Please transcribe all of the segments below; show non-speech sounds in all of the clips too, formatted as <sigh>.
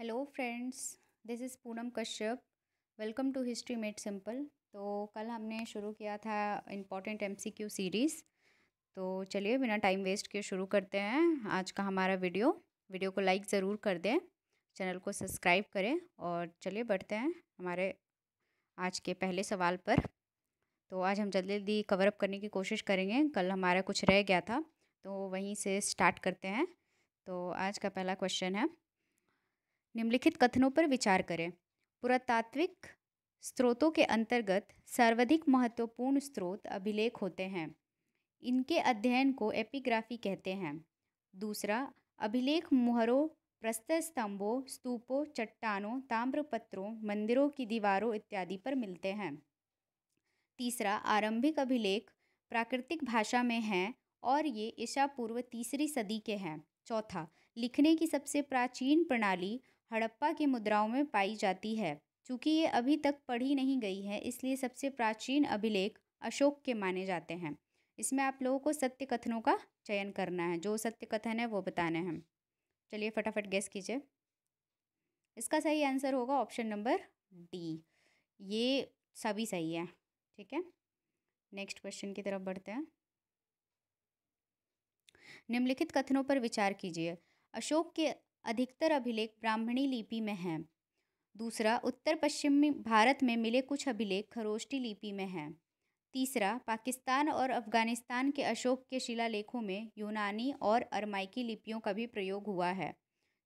hello friends this is Poonam Kashyap welcome to history made simple तो कल हमने शुरू किया था इम्पॉर्टेंट एमसीक्यू सीरीज़ तो चलिए बिना टाइम वेस्ट किए शुरू करते हैं आज का हमारा वीडियो वीडियो को लाइक ज़रूर कर दें चैनल को सब्सक्राइब करें और चलिए बढ़ते हैं हमारे आज के पहले सवाल पर तो आज हम जल्दी जल्दी कवरअप करने की कोशिश करेंगे कल हमारा कुछ रह गया था तो वहीं से स्टार्ट करते हैं तो आज का पहला क्वेश्चन है निम्नलिखित कथनों पर विचार करें पुरातात्विक स्रोतों के अंतर्गत सर्वाधिक महत्वपूर्ण स्रोत अभिलेख होते हैं इनके अध्ययन को एपिग्राफी कहते हैं दूसरा अभिलेख मुहरों प्रस्तर स्तंभों स्तूपों चट्टानों ताम्रपत्रों मंदिरों की दीवारों इत्यादि पर मिलते हैं तीसरा आरंभिक अभिलेख प्राकृतिक भाषा में हैं और ये ईशा पूर्व तीसरी सदी के हैं चौथा लिखने की सबसे प्राचीन प्रणाली हड़प्पा की मुद्राओं में पाई जाती है चूँकि ये अभी तक पढ़ी नहीं गई है इसलिए सबसे प्राचीन अभिलेख अशोक के माने जाते हैं इसमें आप लोगों को सत्य कथनों का चयन करना है जो सत्य कथन है वो बताने हैं चलिए फटाफट गैस कीजिए इसका सही आंसर होगा ऑप्शन नंबर डी ये सभी सही है ठीक है नेक्स्ट क्वेश्चन की तरफ बढ़ते हैं निम्नलिखित कथनों पर विचार कीजिए अशोक के अधिकतर अभिलेख ब्राह्मणी लिपि में हैं दूसरा उत्तर पश्चिमी भारत में मिले कुछ अभिलेख खरोष्टी लिपि में हैं तीसरा पाकिस्तान और अफ़गानिस्तान के अशोक के शिलालेखों में यूनानी और अरमाइकी लिपियों का भी प्रयोग हुआ है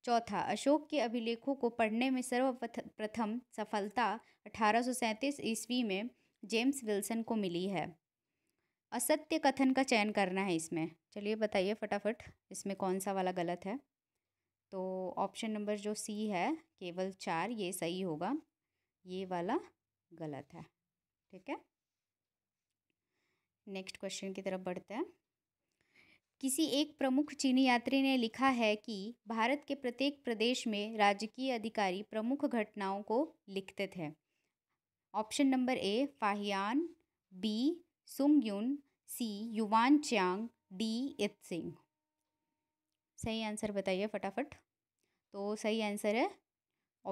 चौथा अशोक के अभिलेखों को पढ़ने में सर्वप्रथम सफलता 1837 ईस्वी में जेम्स विल्सन को मिली है असत्य कथन का चयन करना है इसमें चलिए बताइए फटाफट इसमें कौन सा वाला गलत है तो ऑप्शन नंबर जो सी है केवल चार ये सही होगा ये वाला गलत है ठीक है नेक्स्ट क्वेश्चन की तरफ बढ़ते हैं किसी एक प्रमुख चीनी यात्री ने लिखा है कि भारत के प्रत्येक प्रदेश में राजकीय अधिकारी प्रमुख घटनाओं को लिखते थे option number A Fahien B Sungyun C Yuan Chwang D इत सिंह सही आंसर बताइए फटाफट तो सही आंसर है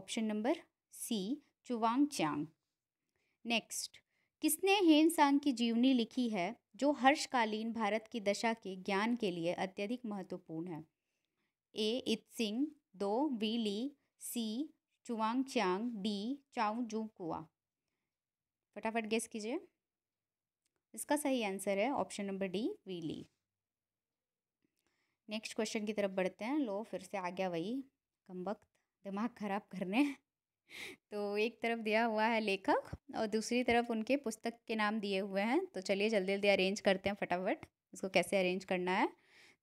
option number C Chwang Chang next किसने हेमसांग की जीवनी लिखी है जो हर्षकालीन भारत की दशा के ज्ञान के लिए अत्यधिक महत्वपूर्ण है ए इत सिंह दो we Lee C Chwang Chang D चाउ जू कुआ फटाफट गेस कीजिए इसका सही आंसर है option number D Wei Li next question की तरफ बढ़ते हैं लो फिर से आ गया वही कम वक्त दिमाग ख़राब करने <laughs> तो एक तरफ दिया हुआ है लेखक और दूसरी तरफ उनके पुस्तक के नाम दिए हुए हैं तो चलिए जल्दी जल्दी अरेंज करते हैं फटाफट इसको कैसे अरेंज करना है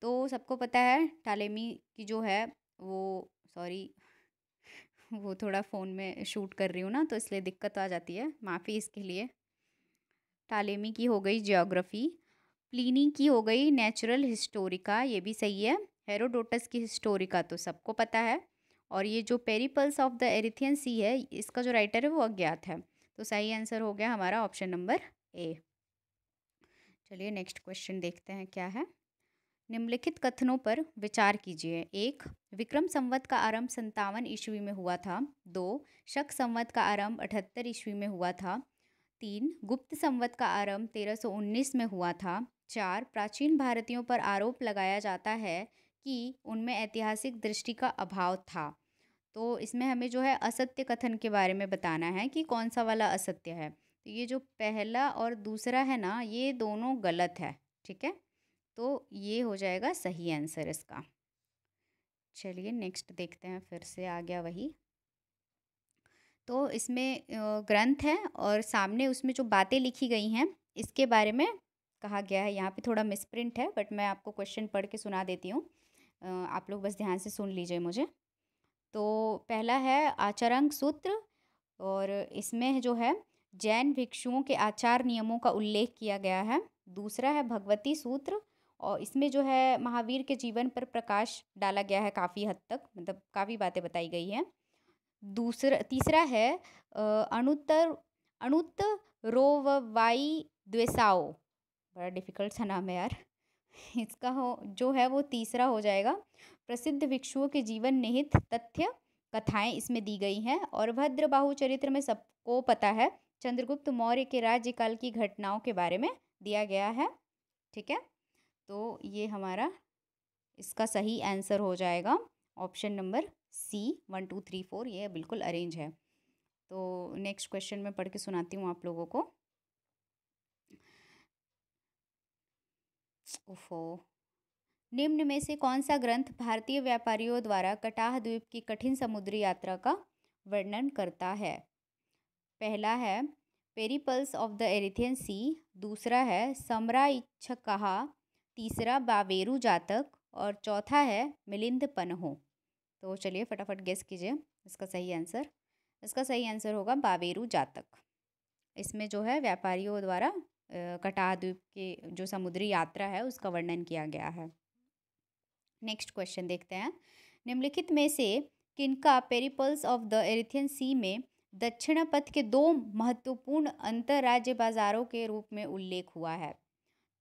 तो सबको पता है टालेमी की जो है वो सॉरी <laughs> वो थोड़ा फ़ोन में शूट कर रही हूँ ना तो इसलिए दिक्कत आ जाती है माफ़ी इसके लिए टालेमी की हो गई जियोग्राफी प्लीनी की हो गई नेचुरल हिस्टोरिका ये भी सही है हेरोडोटस की हिस्टोरिका तो सबको पता है और ये जो Periplus of the Erythraean Sea है इसका जो राइटर है वो अज्ञात है तो सही आंसर हो गया हमारा ऑप्शन नंबर ए चलिए नेक्स्ट क्वेश्चन देखते हैं क्या है निम्नलिखित कथनों पर विचार कीजिए एक विक्रम संवत का आरंभ संतावन ईस्वी में हुआ था दो शक संवत का आरंभ अठहत्तर ईस्वी में हुआ था तीन गुप्त संवत का आरंभ तेरह सौ उन्नीस में हुआ था चार प्राचीन भारतीयों पर आरोप लगाया जाता है कि उनमें ऐतिहासिक दृष्टि का अभाव था तो इसमें हमें जो है असत्य कथन के बारे में बताना है कि कौन सा वाला असत्य है तो ये जो पहला और दूसरा है ना ये दोनों गलत है ठीक है तो ये हो जाएगा सही आंसर इसका चलिए नेक्स्ट देखते हैं फिर से आ गया वही तो इसमें ग्रंथ है और सामने उसमें जो बातें लिखी गई हैं इसके बारे में कहा गया है यहाँ पे थोड़ा मिसप्रिंट है बट मैं आपको क्वेश्चन पढ़ के सुना देती हूँ आप लोग बस ध्यान से सुन लीजिए मुझे तो पहला है आचरंग सूत्र और इसमें जो है जैन भिक्षुओं के आचार नियमों का उल्लेख किया गया है दूसरा है भगवती सूत्र और इसमें जो है महावीर के जीवन पर प्रकाश डाला गया है काफ़ी हद तक मतलब काफ़ी बातें बताई गई हैं दूसरा तीसरा है अणुतर अणुत रोववाई द्वेसाओ बड़ा डिफ़िकल्ट सा नाम है यार इसका हो जो है वो तीसरा हो जाएगा प्रसिद्ध भिक्षुओं के जीवन निहित तथ्य कथाएं इसमें दी गई हैं और भद्रबाहु चरित्र में सबको पता है चंद्रगुप्त मौर्य के राज्यकाल की घटनाओं के बारे में दिया गया है ठीक है तो ये हमारा इसका सही आंसर हो जाएगा option number C one two three four ये बिल्कुल अरेंज है तो नेक्स्ट क्वेश्चन मैं पढ़ के सुनाती हूँ आप लोगों को ओफो निम्न में से कौन सा ग्रंथ भारतीय व्यापारियों द्वारा कटाह द्वीप की कठिन समुद्री यात्रा का वर्णन करता है पहला है Periplus of the Erythraean Sea दूसरा है समरा कहा तीसरा बावेरु जातक और चौथा है मिलिंद पनहो तो चलिए फटाफट गेस कीजिए इसका सही आंसर इसका सही आंसर होगा बावेरु जातक इसमें जो है व्यापारियों द्वारा कटाद्वीप के जो समुद्री यात्रा है उसका वर्णन किया गया है नेक्स्ट क्वेश्चन देखते हैं निम्नलिखित में से किनका Periplus of the Erythraean Sea में दक्षिण पथ के दो महत्वपूर्ण अंतर्राज्य बाजारों के रूप में उल्लेख हुआ है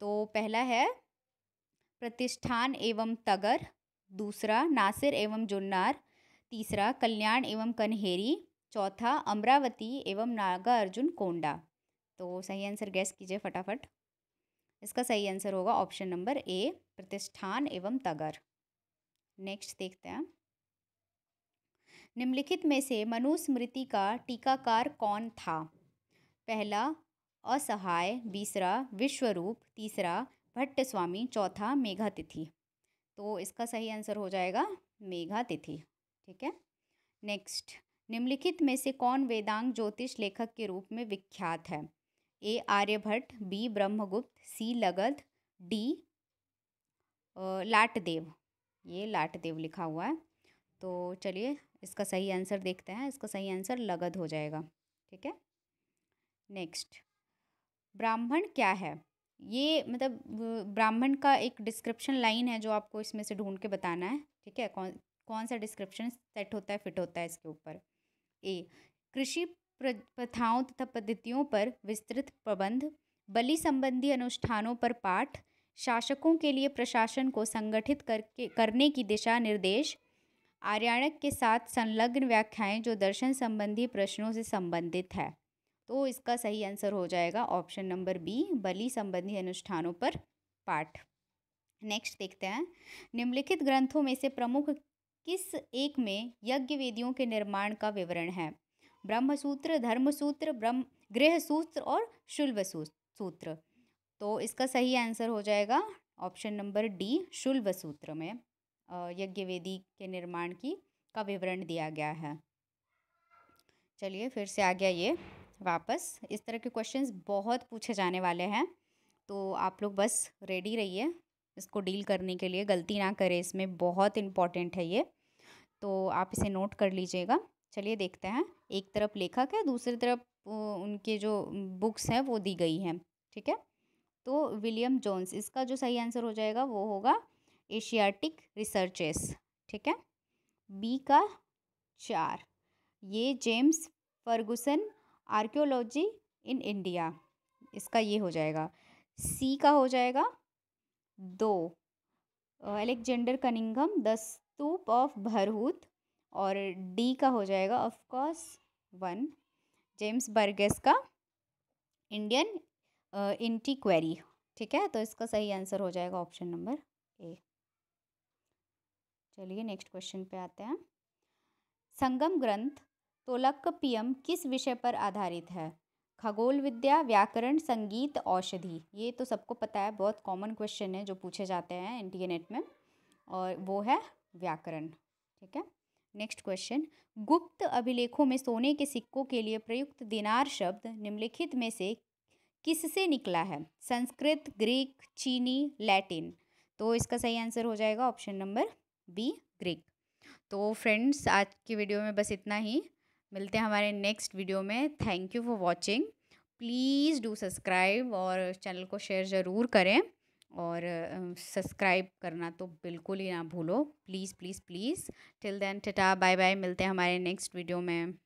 तो पहला है प्रतिष्ठान एवं तगर दूसरा नासिर एवं जुन्नार तीसरा कल्याण एवं कन्हेरी चौथा अमरावती एवं नागार्जुन कोंडा तो सही आंसर गैस कीजिए फटाफट इसका सही आंसर होगा ऑप्शन नंबर ए प्रतिष्ठान एवं तगर नेक्स्ट देखते हैं निम्नलिखित में से मनुस्मृति का टीकाकार कौन था पहला असहाय बीसरा विश्वरूप तीसरा भट्ट स्वामी चौथा मेघातिथि तो इसका सही आंसर हो जाएगा मेघातिथि ठीक है नेक्स्ट निम्नलिखित में से कौन वेदांग ज्योतिष लेखक के रूप में विख्यात है A Aryabhata B Brahmagupta C Lagadha D Latadeva ये लाटदेव लिखा हुआ है तो चलिए इसका सही आंसर देखते हैं इसका सही आंसर लगध हो जाएगा ठीक है नेक्स्ट ब्राह्मण क्या है ये मतलब ब्राह्मण का एक डिस्क्रिप्शन लाइन है जो आपको इसमें से ढूंढ के बताना है ठीक है कौन कौन सा डिस्क्रिप्शन सेट होता है फिट होता है इसके ऊपर ए कृषि प्रथाओं तथा पद्धतियों पर विस्तृत प्रबंध बलि संबंधी अनुष्ठानों पर पाठ शासकों के लिए प्रशासन को संगठित करके करने की दिशा निर्देश आर्याणक के साथ संलग्न व्याख्याएं जो दर्शन संबंधी प्रश्नों से संबंधित है तो इसका सही आंसर हो जाएगा ऑप्शन नंबर बी बलि संबंधी अनुष्ठानों पर पाठ नेक्स्ट देखते हैं निम्नलिखित ग्रंथों में से प्रमुख किस एक में यज्ञ वेदियों के निर्माण का विवरण है ब्रह्मसूत्र धर्मसूत्र ब्रह्म गृह सूत्र और शुल्भ सूत्र तो इसका सही आंसर हो जाएगा ऑप्शन नंबर डी शुल्व सूत्र में यज्ञ वेदी के निर्माण की का विवरण दिया गया है चलिए फिर से आ गया ये वापस इस तरह के क्वेश्चंस बहुत पूछे जाने वाले हैं तो आप लोग बस रेडी रहिए इसको डील करने के लिए गलती ना करें इसमें बहुत इम्पॉर्टेंट है ये तो आप इसे नोट कर लीजिएगा चलिए देखते हैं एक तरफ लेखक है दूसरी तरफ उनके जो बुक्स हैं वो दी गई हैं ठीक है तो विलियम जोन्स इसका जो सही आंसर हो जाएगा वो होगा एशियाटिक रिसर्चेस ठीक है बी का चार ये James Fergusson archaeology in India इसका ये हो जाएगा सी का हो जाएगा दो Alexander Cunningham the stupa of Bharhut और डी का हो जाएगा ऑफकोर्स वन जेम्स बर्गेस का इंडियन इंटी क्वेरी ठीक है तो इसका सही आंसर हो जाएगा ऑप्शन नंबर ए चलिए नेक्स्ट क्वेश्चन पे आते हैं संगम ग्रंथ तोलक पीएम किस विषय पर आधारित है खगोल विद्या व्याकरण संगीत औषधि ये तो सबको पता है बहुत कॉमन क्वेश्चन है जो पूछे जाते हैं एन e में और वो है व्याकरण ठीक है नेक्स्ट क्वेश्चन गुप्त अभिलेखों में सोने के सिक्कों के लिए प्रयुक्त दिनार शब्द निम्नलिखित में से किससे निकला है संस्कृत ग्रीक चीनी लैटिन तो इसका सही आंसर हो जाएगा ऑप्शन नंबर बी ग्रीक तो फ्रेंड्स आज की वीडियो में बस इतना ही मिलते हैं हमारे नेक्स्ट वीडियो में thank you for watching please do subscribe और चैनल को शेयर ज़रूर करें और सब्सक्राइब करना तो बिल्कुल ही ना भूलो please please please till then tata bye bye मिलते हैं हमारे नेक्स्ट वीडियो में